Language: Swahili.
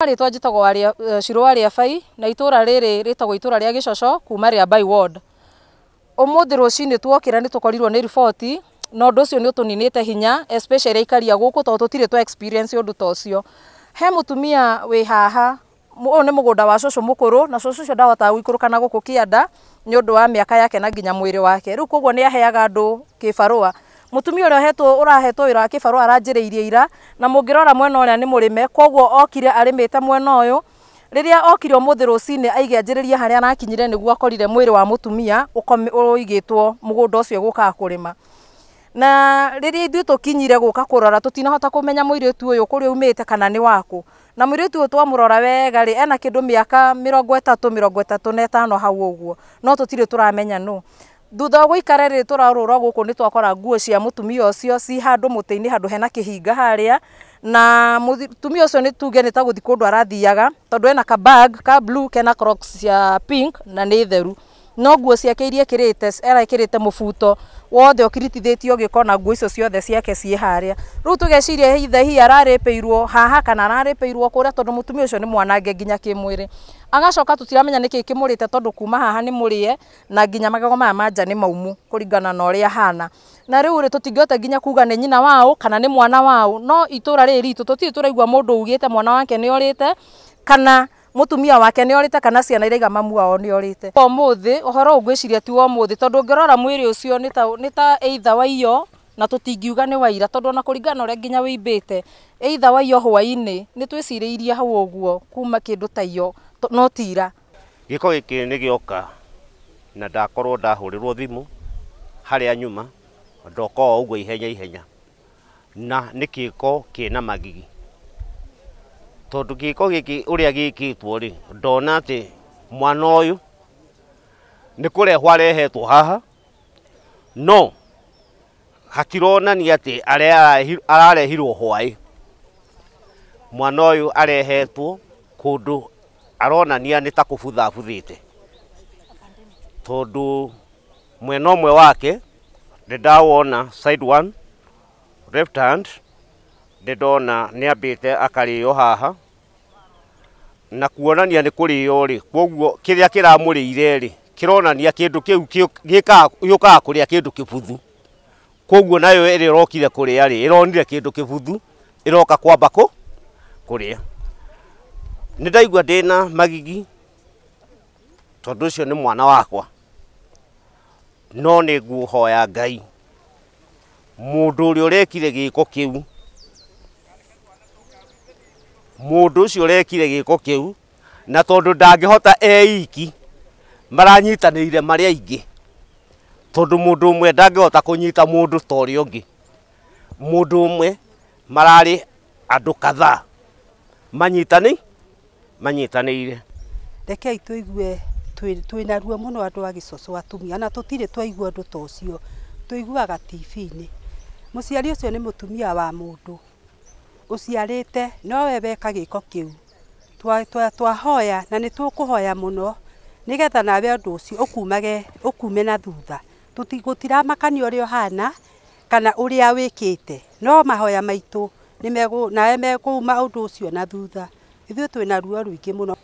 rĩtwa njĩtagwo cirũ wa bai eh, na itå ra rä rä rä tagwo itå ra rä a gä coco kuma rä rĩa by ward ũmũthĩ ra nä tå korirwo nä riboti no ndu ucio ni utuninite hinya especially ikari ya guku to tutire to experience undu to ucio he mutumia wä haha å nä mugunda wa cucu mukuru na cucu ũcio ndahotaga gå ikå kana guku kianda ni nä wa miaka yake na nginya mwiri wake rä u koguo nä aheaga andå kä mutumia ũrĩa ũhetwo ũrahetwo wĩra wa kĩbarũ aranjĩrĩirie ira na mungirora mwena ũrĩa ni murime koguo okire arimite mwena ũyũ rĩrĩa okire ũmũthĩ aige anjiriria haria arakinyire niguo akorire mwiri wa mũtumia ũigĩtwo mũgũnda ũcio gũkaa kũrĩma na riria ithuĩ tũkinyire gũka kũrora tũtinahota kũmenya mũirĩtu uyu kuri umite kana ni waku na mũirĩtu ũyũ twamũrora wega ri ena kindu miaka mĩrongo ĩtatũ mĩrongo ĩtatũ na ĩtano hau ũguo no tũtirĩ tũramenya nũ thutha wa gũikara rĩ tũrarũra gũkũ nĩ twakora nguo cia mũtumia ũcio ci handu mũtĩ-inĩ handũ hena kihinga haria na mũtumia ũcio ni tuge ni ta gũthiĩ kũndũ arathiaga tondu ena kabag ka blue kena crocs cia pink na nĩ theru no nguo ciake iria kirite ekirite arekirite mubuto wothe ukiritithitio giko na nguo icio ciothe ciake cie haria ru tugeciria u tå geciria hithe hihi ararä irwo haha kana ararä irwo kå rä a tondå må tumia å mwanange nginya kimwire mwä agacoka tå tiramenya nä kä kuma haha nä må rä na nginya magego maya manja ni maumu kuringana ringana na å hana na riu ri rä nginya kuga ni nyina wao kana ni mwana wao no itura ra rä ritå tå mundu tå mwana wake ni orä kana mutumia wake ni orite kana ciana iraiga mamu wao ni orite umuthi uhoro ungwiciria ti wa umuthi tondu ngirora mwiri ucio ni ta ni ta eitha wa iyo na tutingiuga ni waira tondu ona kuringana uria nginya wimbite eitha wa iyo hwaini ni twiciriirie hau uguo kuma kindu ta iyo no tira giko giki ni gioka na ndakorwo ndahurirwo thimu haria nyuma ndokoo o uguo ihenya ihenya na nä kina ko kä na magigi rä a gä kä two-rä ndona atä mwana nä kå kurehwo arehetwo haha no hatironania ati ararehirwo hwaä mwana yå arehetwo ndå aronania nä ta kå buthabuthä te tondå mwena å mwe wake nä ndawona side one left hand ndona nä ambä te akarä o haha na kuonania nä kå rä o rä koguo kä rä a kä ramå rä ire rä kä ronania kä ndå kä u gä kaga kå rä a kä ndå kä buthu koguo nayo ä rä rokire kå rä a rä ä ronire kä ndå kä buthu ä roka kwamba kå kå rä a nä ndaigua ndä na magigi tondå å cio nä mwana wakwa no nä nguhoya ngai må ndå å rä a å rekire gä ko kä u mundu ucio rekire giko kiu na tondu ndangihota eiki maranyitanire maria ingi tondu mundu umwe ndangihota kunyita mundu tori ungi mundu umwe marari andu kadhaa manyitani manyitanire rekei tuigue twina ruo muno andu a gicoco atumia na tutire twaigua andu ta ucio tuiguaga tv-ini muciari ucio ni mutumia wa mundu uciarite nowe weka giko kiu twahoya na nitukuhoya muno nigetha nawe undu ucio ukumage ukume na thutha gutiramakania uria uhana kana uria wikite no mahoya maitu nawe mekuuma undu ucio na thutha ithuĩ twĩna ruo rũingĩ mũno